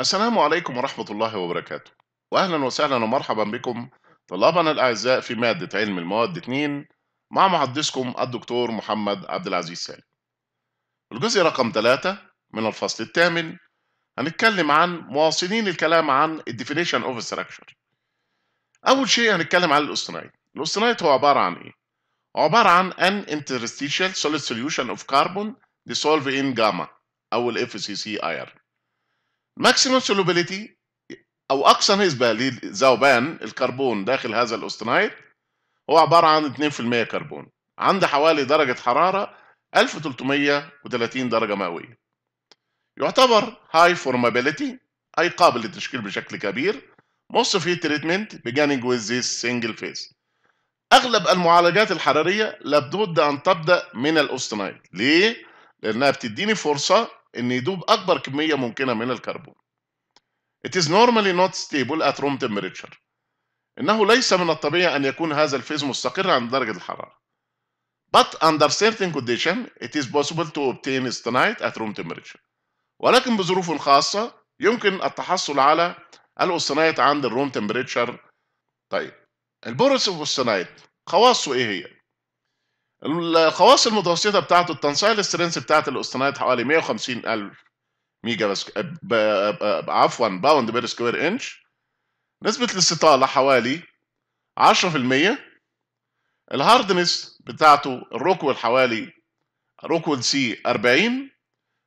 السلام عليكم ورحمة الله وبركاته وأهلا وسهلا ومرحبا بكم طلابنا الأعزاء في مادة علم المواد 2 مع محدثكم الدكتور محمد عبد العزيز سالم الجزء رقم 3 من الفصل الثامن هنتكلم عن مواصلين الكلام عن definition of structure أول شيء هنتكلم عن الأوستنايت الأوستنايت هو عبارة عن إيه؟ عبارة عن an interstitial solid solution of carbon dissolved in gamma أو الـ FCC iron ماكسيموم سولوبيليتي او اقصى نسبه لذوبان الكربون داخل هذا الاوستنايت هو عباره عن 2% كربون عند حوالي درجه حراره 1330 درجه مئويه يعتبر هاي فورمابيليتي اي قابل للتشكيل بشكل كبير موست في تريتمنت treatment beginning with this single phase اغلب المعالجات الحراريه لابد ان تبدا من الاوستنايت ليه لانها بتديني فرصه أن يذوب أكبر كمية ممكنة من الكربون. It is normally not stable at room temperature. إنه ليس من الطبيعي أن يكون هذا الفيز مستقر عند درجة الحرارة. But under certain conditions it is possible to obtain austenite at room temperature. ولكن بظروف خاصة يمكن التحصل على الأوستنايت عند الروم تمبريتشر طيب البورس اوستنايت خواصه ايه هي؟ الخواص المتوسطه بتاعته التنصيع سترينث بتاعت الاستنايد حوالي 150000 ميجا بس عفوا باوند بير سكوير انش نسبه الاستطاله حوالي 10% الهاردنس بتاعته الركول حوالي ركول سي 40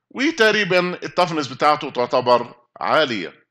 وتقريبا التفنس بتاعته تعتبر عاليه